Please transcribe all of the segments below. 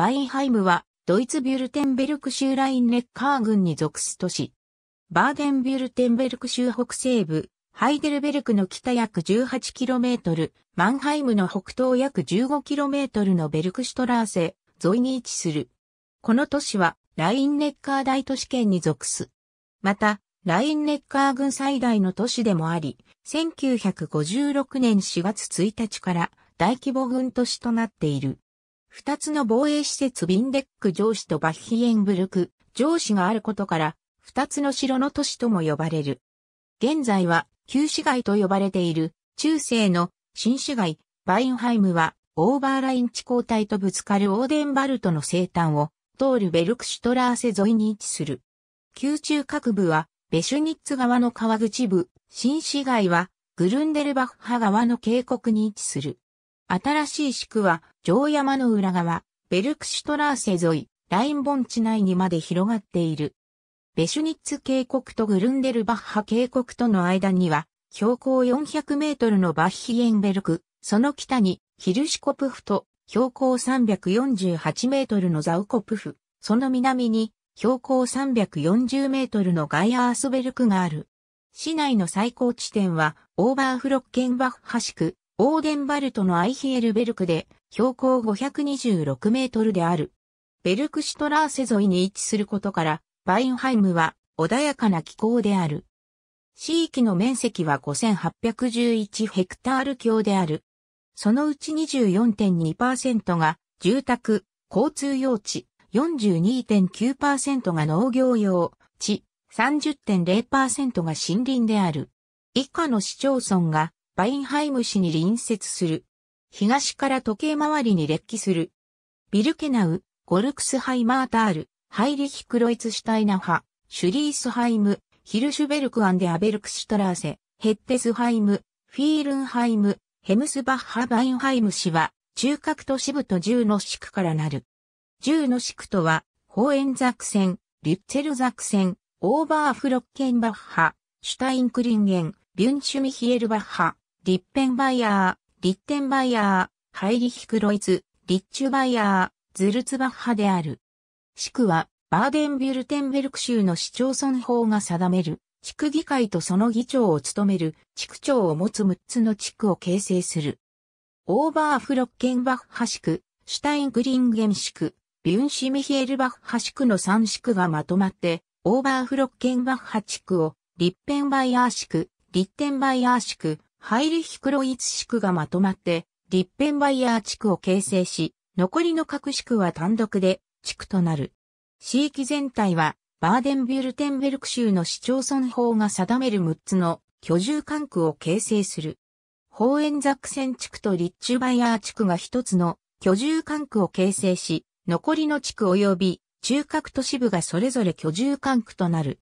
バインハイムは、ドイツビュルテンベルク州ラインネッカー郡に属す都市。バーデンビュルテンベルク州北西部、ハイデルベルクの北約 18km、マンハイムの北東約 15km のベルクシュトラーセ沿いに位置する。この都市はラインネッカー大都市圏に属す。また、ラインネッカー郡最大の都市でもあり、1956年4月1日から大規模軍都市となっている。二つの防衛施設ビンデック城市とバッヒエンブルク城市があることから、二つの城の都市とも呼ばれる。現在は旧市街と呼ばれている中世の新市街、バインハイムはオーバーライン地交帯とぶつかるオーデンバルトの西端を通るベルクシュトラーセ沿いに位置する。宮中各部はベシュニッツ側の川口部、新市街はグルンデルバッハ側の渓谷に位置する。新しい宿は、城山の裏側、ベルクシュトラーセ沿い、ライン盆地内にまで広がっている。ベシュニッツ渓谷とグルンデルバッハ渓谷との間には、標高400メートルのバッヒエンベルク、その北にヒルシコプフと標高348メートルのザウコプフ、その南に標高340メートルのガイアースベルクがある。市内の最高地点はオーバーフロッケンバッハ市区オーデンバルトのアイヒエルベルクで標高526メートルである。ベルクシュトラーセ沿いに位置することから、バインハイムは穏やかな気候である。地域の面積は5811ヘクタール強である。そのうち24.2%が住宅、交通用地、42.9%が農業用地、30.0%が森林である。以下の市町村がバインハイム市に隣接する。東から時計回りに列記する。ビルケナウ、ゴルクスハイマータール、ハイリヒクロイツシュタイナハ、シュリースハイム、ヒルシュベルクアンデアベルクシュトラーセ、ヘッテスハイム、フィールンハイム、ヘムスバッハバインハイム市は、中核都市部と10の市区からなる。10の市区とは、ホーエンザクセン、リュッツェルザクセン、オーバーフロッケンバッハ、シュタインクリンゲン、ビュンシュミヒエルバッハ、リッペンバイヤー、リッテンバイヤー、ハイリヒクロイツ、リッチュバイヤー、ズルツバッハである。市区は、バーデンビュルテンベルク州の市町村法が定める、地区議会とその議長を務める、地区長を持つ6つの地区を形成する。オーバーフロッケンバッハ市区、シュタイングリンゲン市区、ビュンシミヒエルバッハ市区の3市区がまとまって、オーバーフロッケンバッハ地区を、リッペンバイアー市区、リッテンバイアー市区、ハイリヒクロイツ地区がまとまって、立ィッペンバイヤー地区を形成し、残りの各地区は単独で地区となる。地域全体は、バーデンビュルテンベルク州の市町村法が定める6つの居住管区を形成する。ホーエンザクセン地区とリッチュバイヤー地区が一つの居住管区を形成し、残りの地区及び中核都市部がそれぞれ居住管区となる。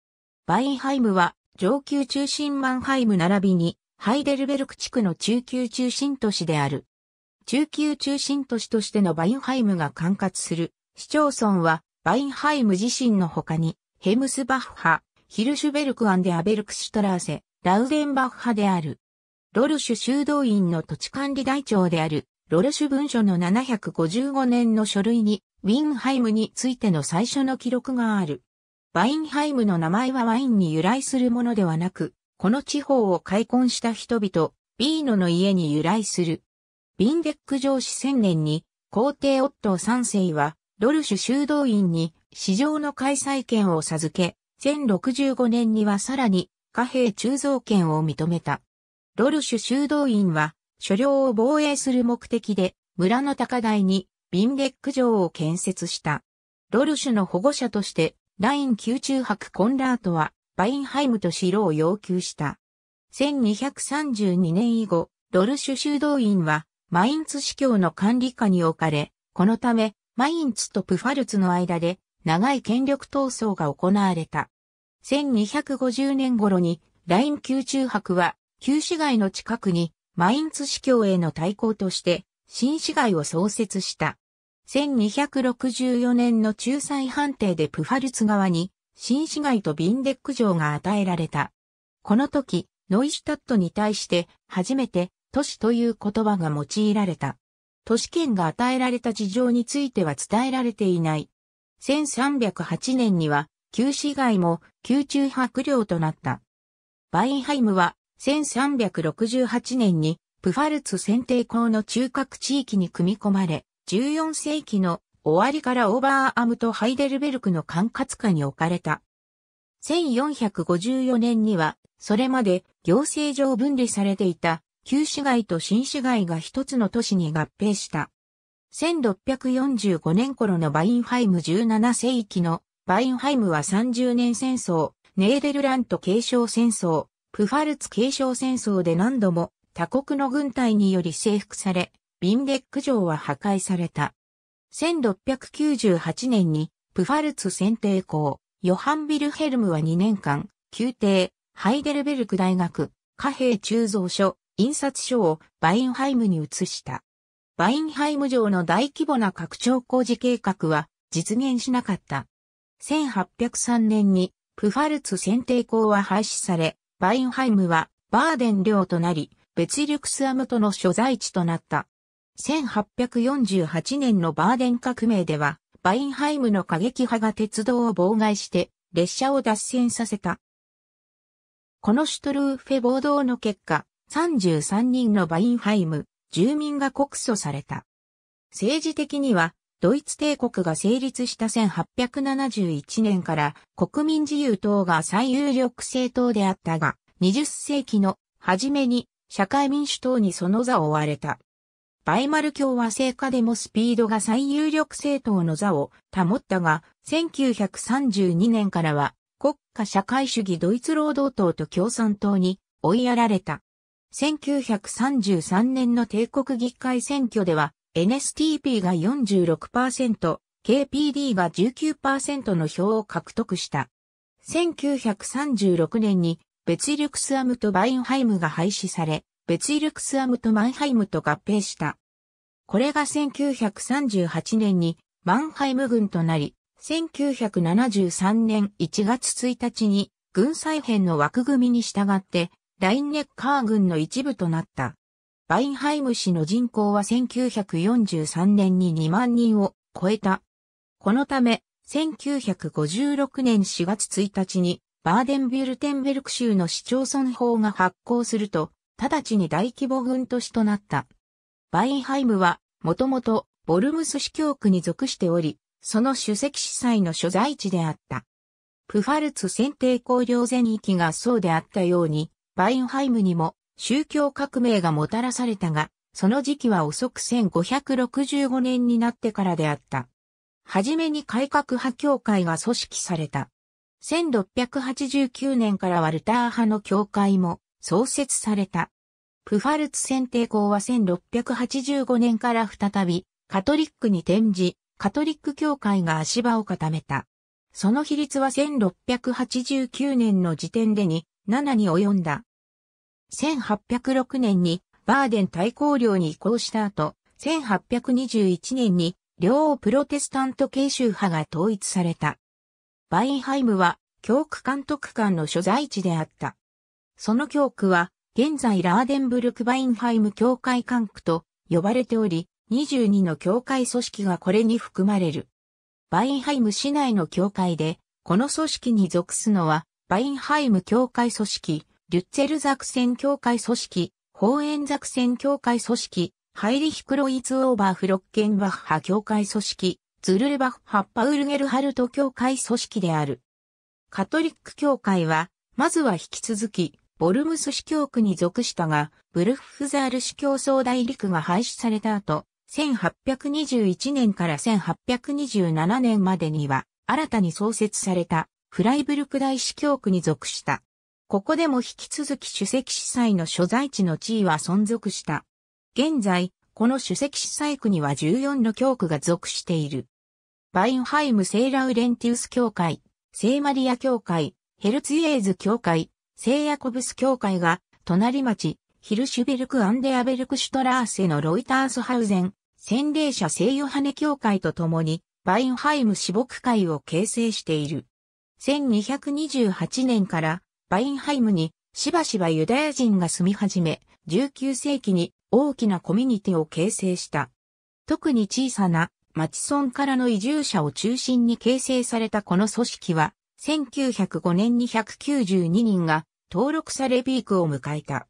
バインハイムは上級中心マンハイム並びにハイデルベルク地区の中級中心都市である。中級中心都市としてのバインハイムが管轄する市町村は、バインハイム自身の他に、ヘムスバッハ、ヒルシュベルクアンデアベルクシュトラーセ、ラウデンバッハである。ロルシュ修道院の土地管理台帳である、ロルシュ文書の755年の書類に、ウィンハイムについての最初の記録がある。バインハイムの名前はワインに由来するものではなく、この地方を開墾した人々、ビーノの家に由来する。ビンデック城市千年に、皇帝オットー世は、ドルシュ修道院に、市場の開催権を授け、1065年にはさらに、貨幣鋳造権を認めた。ロルシュ修道院は、所領を防衛する目的で、村の高台に、ビンデック城を建設した。ロルシュの保護者として、ライン宮中博コンラートは、バインハイムと城を要求した。1232年以後、ドルシュ修道院は、マインツ司教の管理下に置かれ、このため、マインツとプファルツの間で、長い権力闘争が行われた。1250年頃に、ライン級中博は、旧市街の近くに、マインツ司教への対抗として、新市街を創設した。1264年の仲裁判定でプファルツ側に、新市街とビンデック城が与えられた。この時、ノイシュタットに対して初めて都市という言葉が用いられた。都市圏が与えられた事情については伝えられていない。1308年には旧市街も宮中白領となった。バインハイムは1368年にプファルツ選定校の中核地域に組み込まれ、14世紀の終わりからオーバーアムとハイデルベルクの管轄下に置かれた。1454年には、それまで行政上分離されていた旧市街と新市街が一つの都市に合併した。1645年頃のバインハイム17世紀のバインハイムは30年戦争、ネーデルラント継承戦争、プファルツ継承戦争で何度も他国の軍隊により征服され、ビンデック城は破壊された。1698年にプファルツ選定校、ヨハン・ビルヘルムは2年間、宮廷、ハイデルベルク大学、貨幣鋳造所、印刷所をバインハイムに移した。バインハイム城の大規模な拡張工事計画は実現しなかった。1803年にプファルツ選定校は廃止され、バインハイムはバーデン領となり、ベツリュクスアムトの所在地となった。1848年のバーデン革命では、バインハイムの過激派が鉄道を妨害して列車を脱線させた。このシュトルーフェ暴動の結果、33人のバインハイム住民が告訴された。政治的には、ドイツ帝国が成立した1871年から国民自由党が最有力政党であったが、20世紀の初めに社会民主党にその座を追われた。バイマル共和制下でもスピードが最有力政党の座を保ったが、1932年からは国家社会主義ドイツ労働党と共産党に追いやられた。1933年の帝国議会選挙では NSTP が46%、KPD が19%の票を獲得した。1936年にベツリュクスアムとバインハイムが廃止され、ベツイルクスアムとマンハイムと合併した。これが1938年にマンハイム軍となり、1973年1月1日に軍再編の枠組みに従ってラインネッカー軍の一部となった。バインハイム市の人口は1943年に2万人を超えた。このため、1956年4月1日にバーデンビュルテンベルク州の市町村法が発行すると、直ちに大規模軍都市となった。バインハイムは、もともと、ボルムス市教区に属しており、その主席司祭の所在地であった。プファルツ選定公領全域がそうであったように、バインハイムにも宗教革命がもたらされたが、その時期は遅く1565年になってからであった。はじめに改革派教会が組織された。1689年からはルター派の教会も創設された。プファルツ選定校は1685年から再びカトリックに転じ、カトリック教会が足場を固めた。その比率は1689年の時点でに7に及んだ。1806年にバーデン大公領に移行した後、1821年に両プロテスタント系州派が統一された。バインハイムは教区監督官の所在地であった。その教区は、現在ラーデンブルクバインハイム教会管区と呼ばれており、22の教会組織がこれに含まれる。バインハイム市内の教会で、この組織に属すのは、バインハイム教会組織、リュッツェルザクセン教会組織、ホーエンザクセン教会組織、ハイリヒクロイツ・オーバーフロッケンバッハ教会組織、ズルルバッハ・パウルゲルハルト教会組織である。カトリック教会は、まずは引き続き、ボルムス市教区に属したが、ブルフフザール市教総大陸が廃止された後、1821年から1827年までには、新たに創設されたフライブルク大市教区に属した。ここでも引き続き主席司祭の所在地の地位は存続した。現在、この主席司祭区には14の教区が属している。バインハイム・セイラウレンティウス教会、聖マリア教会、ヘルツイエーズ教会、聖ヤコブス教会が、隣町、ヒルシュベルク・アンデアベルク・シュトラーセのロイタースハウゼン、洗礼者聖ヨハネ教会と共に、バインハイム死牧会を形成している。1228年から、バインハイムに、しばしばユダヤ人が住み始め、19世紀に大きなコミュニティを形成した。特に小さな町村からの移住者を中心に形成されたこの組織は、1905年に192人が登録されピークを迎えた。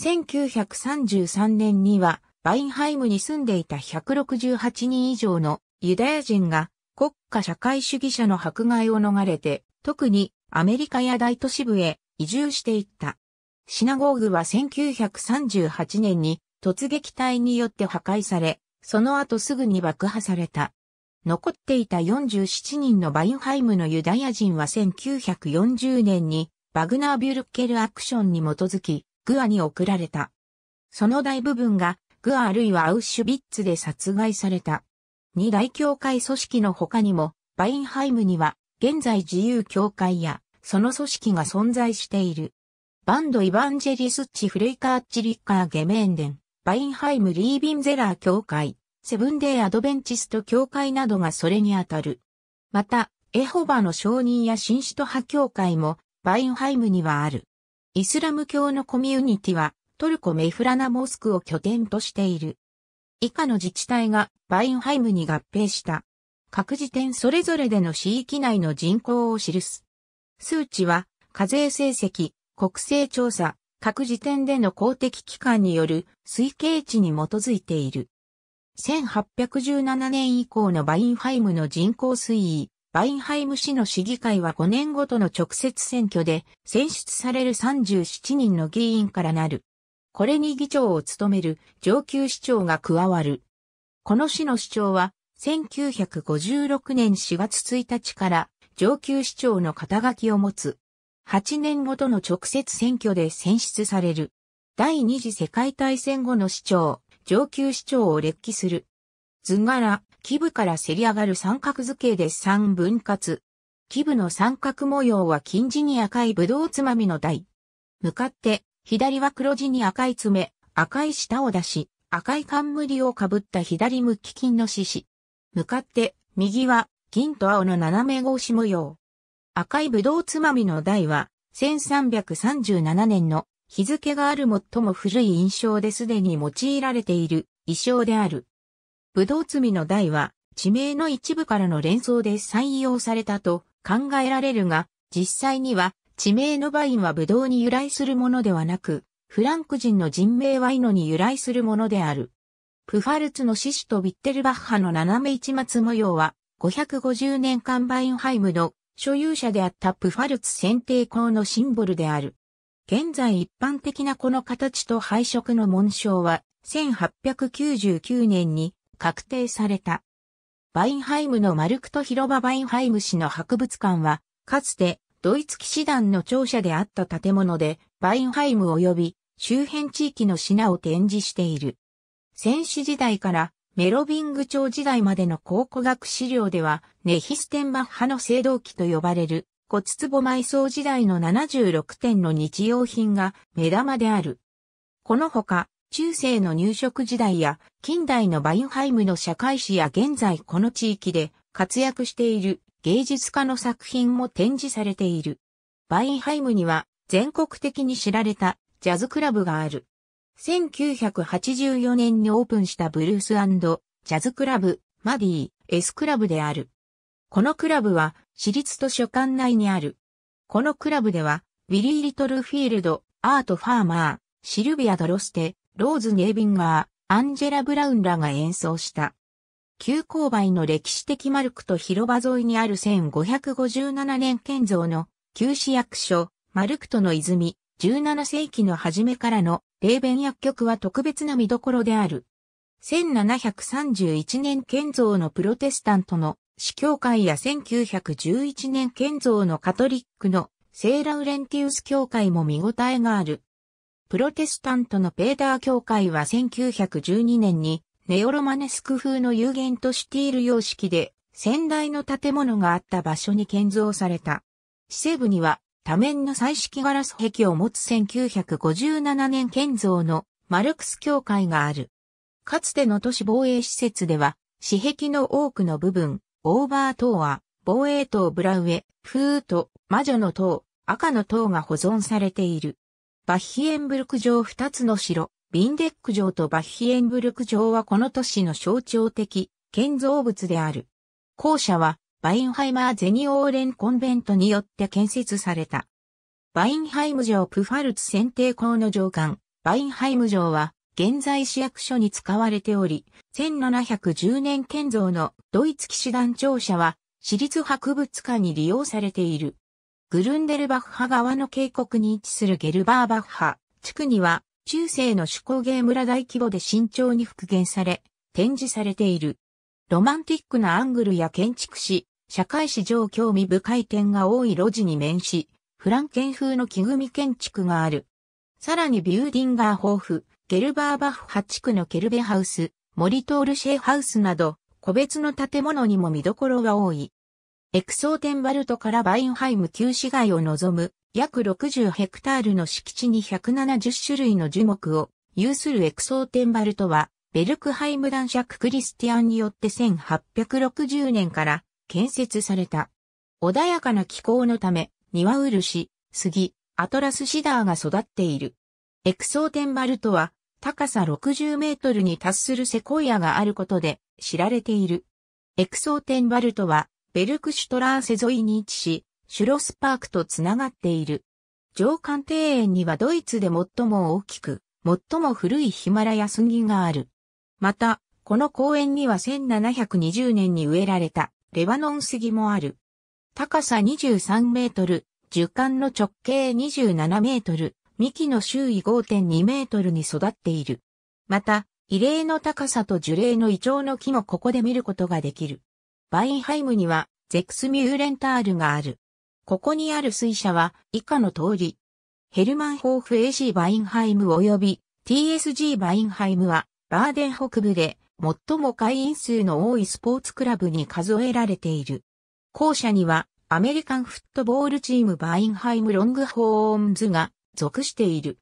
1933年にはバインハイムに住んでいた168人以上のユダヤ人が国家社会主義者の迫害を逃れて、特にアメリカや大都市部へ移住していった。シナゴーグは1938年に突撃隊によって破壊され、その後すぐに爆破された。残っていた47人のバインハイムのユダヤ人は1940年にバグナー・ビュルッケル・アクションに基づきグアに送られた。その大部分がグアあるいはアウシュビッツで殺害された。二大教会組織の他にもバインハイムには現在自由教会やその組織が存在している。バンド・イヴァンジェリスッチ・フレイカー・チリッカー・ゲメーンデン、バインハイム・リービンゼラー教会。セブンデイアドベンチスト教会などがそれにあたる。また、エホバの証人や新首都派教会もバインハイムにはある。イスラム教のコミュニティはトルコメフラナモスクを拠点としている。以下の自治体がバインハイムに合併した。各時点それぞれでの市域内の人口を記す。数値は課税成績、国勢調査、各時点での公的機関による推計値に基づいている。1817年以降のバインハイムの人口推移、バインハイム市の市議会は5年ごとの直接選挙で選出される37人の議員からなる。これに議長を務める上級市長が加わる。この市の市長は1956年4月1日から上級市長の肩書きを持つ。8年ごとの直接選挙で選出される。第二次世界大戦後の市長、上級市長を列記する。図柄、基部からせり上がる三角図形で三分割。基部の三角模様は金地に赤いぶどうつまみの台。向かって、左は黒地に赤い爪、赤い舌を出し、赤い冠をかぶった左向き金の獅子。向かって、右は、銀と青の斜め格子模様。赤いぶどうつまみの台は、1337年の日付がある最も古い印象ですでに用いられている衣装である。ブドウ摘みの台は地名の一部からの連想で採用されたと考えられるが、実際には地名のバインはブドウに由来するものではなく、フランク人の人名ワイノに由来するものである。プファルツの死子とビッテルバッハの斜め市松模様は、550年間バインハイムの所有者であったプファルツ選定校のシンボルである。現在一般的なこの形と配色の紋章は1899年に確定された。バインハイムのマルクト広場バインハイム市の博物館は、かつてドイツ騎士団の庁舎であった建物で、バインハイム及び周辺地域の品を展示している。戦士時代からメロビング朝時代までの考古学資料では、ネヒステンバッハの青銅器と呼ばれる骨壺埋葬時代の76点の日用品が目玉である。このほか、中世の入植時代や近代のバインハイムの社会史や現在この地域で活躍している芸術家の作品も展示されている。バインハイムには全国的に知られたジャズクラブがある。1984年にオープンしたブルースジャズクラブマディエスクラブである。このクラブは私立図書館内にある。このクラブでは、ウィリー・リトルフィールド、アート・ファーマー、シルビア・ドロステ、ローズ・ネービンガー、アンジェラ・ブラウンらが演奏した。旧勾配の歴史的マルクと広場沿いにある1557年建造の旧市役所、マルクトの泉、17世紀の初めからの霊弁薬局は特別な見どころである。1731年建造のプロテスタントの司教会や1911年建造のカトリックのセーラウレンティウス教会も見応えがある。プロテスタントのペーダー教会は1912年にネオロマネスク風の有限としている様式で先代の建物があった場所に建造された。市西部には多面の彩色ガラス壁を持つ1957年建造のマルクス教会がある。かつての都市防衛施設では、私壁の多くの部分、オーバー塔は、防衛塔ブラウエ、フート、魔女の塔、赤の塔が保存されている。バッヒエンブルク城二つの城、ビンデック城とバッヒエンブルク城はこの都市の象徴的建造物である。校舎はバインハイマーゼニオーレンコンベントによって建設された。バインハイム城プファルツ選定校の上官、バインハイム城は現在市役所に使われており、1710年建造のドイツ騎士団庁舎は、私立博物館に利用されている。グルンデルバッハ側の渓谷に位置するゲルバーバッハ地区には、中世の手工芸村大規模で慎重に復元され、展示されている。ロマンティックなアングルや建築史、社会史上興味深い点が多い路地に面し、フランケン風の木組み建築がある。さらにビューディンガー豊富、ゲルバーバフ8区のケルベハウス、モリトールシェハウスなど、個別の建物にも見どころが多い。エクソーテンバルトからバインハイム旧市街を望む約60ヘクタールの敷地に170種類の樹木を有するエクソーテンバルトは、ベルクハイム男爵クリスティアンによって1860年から建設された。穏やかな気候のため、庭漆、杉、アトラスシダーが育っている。エクソーテンバルトは、高さ60メートルに達するセコイアがあることで知られている。エクソーテンバルトは、ベルクシュトラーセ沿いに位置し、シュロスパークとつながっている。上官庭園にはドイツで最も大きく、最も古いヒマラヤ杉がある。また、この公園には1720年に植えられたレバノン杉もある。高さ23メートル、樹幹の直径27メートル、幹の周囲5.2メートルに育っている。また、異例の高さと樹齢のイチョウの木もここで見ることができる。バインハイムには、ゼクスミューレンタールがある。ここにある水車は、以下の通り。ヘルマンホーフ AC バインハイム及び TSG バインハイムは、バーデン北部で、最も会員数の多いスポーツクラブに数えられている。校舎には、アメリカンフットボールチームバインハイムロングホーンズが属している。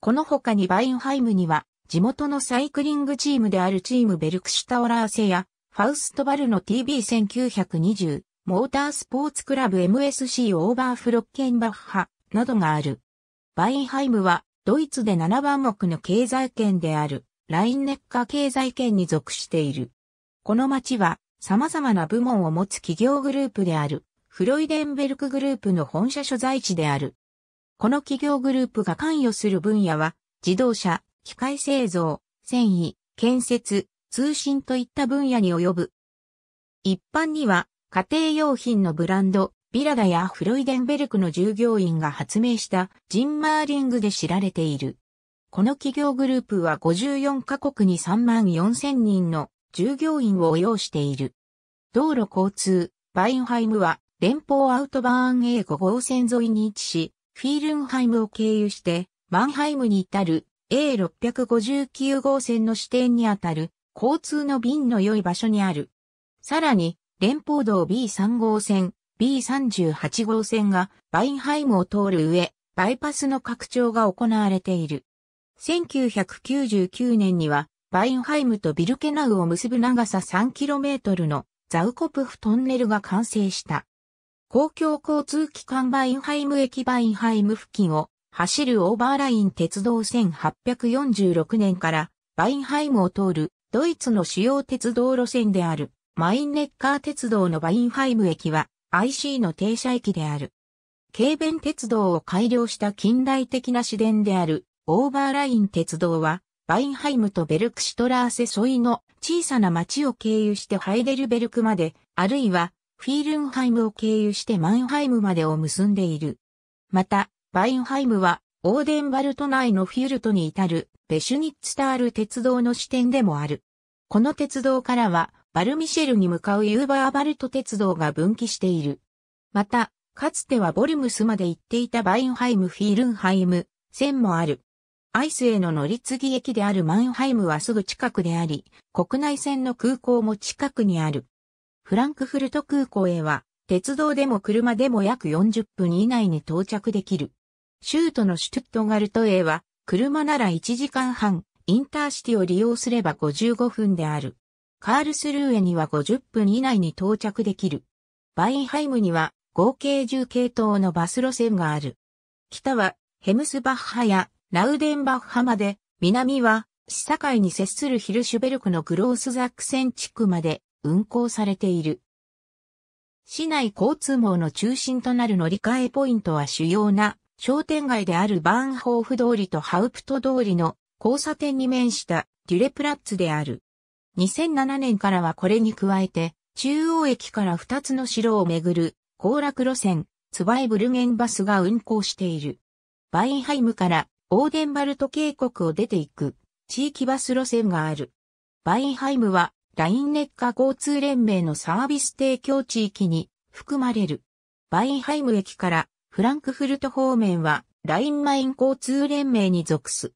この他にバインハイムには、地元のサイクリングチームであるチームベルクシュタオラーセや、ファウストバルの TB1920、モータースポーツクラブ MSC オーバーフロッケンバッハ、などがある。バインハイムは、ドイツで7番目の経済圏である、ラインネッカー経済圏に属している。この町は、様々な部門を持つ企業グループである、フロイデンベルクグループの本社所在地である。この企業グループが関与する分野は、自動車、機械製造、繊維、建設、通信といった分野に及ぶ。一般には、家庭用品のブランド、ビラダやフロイデンベルクの従業員が発明したジンマーリングで知られている。この企業グループは54カ国に3万4000人の従業員を用している。道路交通、バインハイムは連邦アウトバーン A5 号線沿いに位置し、フィールンハイムを経由して、マンハイムに至る A659 号線の支点にあたる交通の便の良い場所にある。さらに、連邦道 B3 号線、B38 号線がバインハイムを通る上、バイパスの拡張が行われている。1999年には、バインハイムとビルケナウを結ぶ長さ 3km のザウコプフトンネルが完成した。公共交通機関バインハイム駅バインハイム付近を走るオーバーライン鉄道1846年からバインハイムを通るドイツの主要鉄道路線であるマインネッカー鉄道のバインハイム駅は IC の停車駅である。軽便鉄道を改良した近代的な市電であるオーバーライン鉄道はバインハイムとベルクシュトラーセ沿いの小さな町を経由してハイデルベルクまで、あるいはフィールンハイムを経由してマンハイムまでを結んでいる。また、バインハイムは、オーデンバルト内のフィールトに至るベシュニッツタール鉄道の支店でもある。この鉄道からは、バルミシェルに向かうユーバーバルト鉄道が分岐している。また、かつてはボルムスまで行っていたバインハイムフィールンハイム線もある。アイスへの乗り継ぎ駅であるマンハイムはすぐ近くであり、国内線の空港も近くにある。フランクフルト空港へは、鉄道でも車でも約40分以内に到着できる。州都のシュトゥットガルトへは、車なら1時間半、インターシティを利用すれば55分である。カールスルーエには50分以内に到着できる。バインハイムには合計10系統のバス路線がある。北はヘムスバッハやラウデンバッハまで、南は市境に接するヒルシュベルクのグロースザックセン地区まで運行されている。市内交通網の中心となる乗り換えポイントは主要な商店街であるバーンホーフ通りとハウプト通りの交差点に面したデュレプラッツである。2007年からはこれに加えて、中央駅から2つの城をめぐる行楽路線、ツバイブルゲンバスが運行している。バインハイムからオーデンバルト渓谷を出ていく地域バス路線がある。バインハイムはラインネッカ交通連盟のサービス提供地域に含まれる。バインハイム駅からフランクフルト方面はラインマイン交通連盟に属す。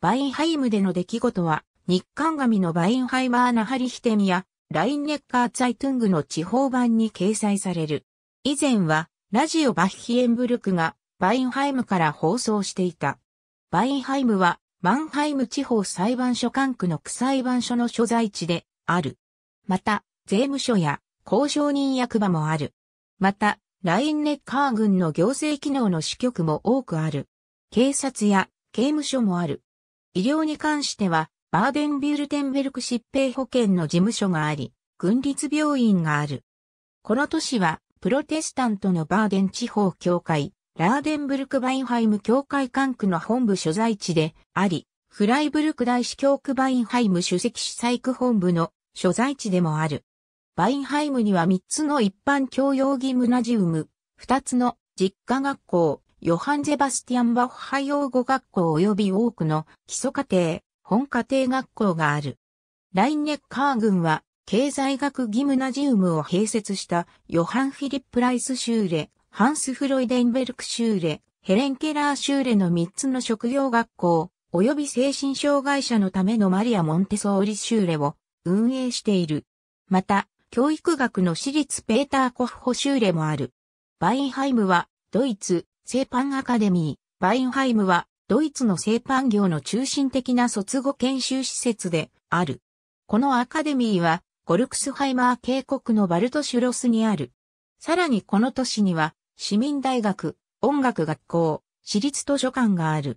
バインハイムでの出来事は日韓紙のバインハイマーナハリヒテミやラインネッカーツァイトゥングの地方版に掲載される。以前はラジオバッヒエンブルクがバインハイムから放送していた。バインハイムはマンハイム地方裁判所管区の区裁判所の所在地である。また、税務署や交渉人役場もある。また、ラインネッカー軍の行政機能の支局も多くある。警察や刑務所もある。医療に関しては、バーデンビュルテンベルク疾病保険の事務所があり、軍立病院がある。この都市は、プロテスタントのバーデン地方教会、ラーデンブルクバインハイム教会管区の本部所在地であり、フライブルク大司教区バインハイム主席司祭区本部の所在地でもある。バインハイムには3つの一般教養義ムナジウム、2つの実家学校、ヨハン・ゼバスティアン・バッハ用語学校及び多くの基礎家庭、本家庭学校がある。ラインネッカー群は経済学ギムナジウムを併設したヨハン・フィリップ・ライス・シューレ、ハンス・フロイデンベルク・シューレ、ヘレン・ケラー・シューレの3つの職業学校、及び精神障害者のためのマリア・モンテソーリシューレを運営している。また、教育学の私立ペーター・コフホ修ュレもある。バインハイムは、ドイツ、製パンアカデミー。バインハイムは、ドイツの製パン業の中心的な卒後研修施設である。このアカデミーは、ゴルクスハイマー渓谷のバルトシュロスにある。さらにこの都市には、市民大学、音楽学校、私立図書館がある。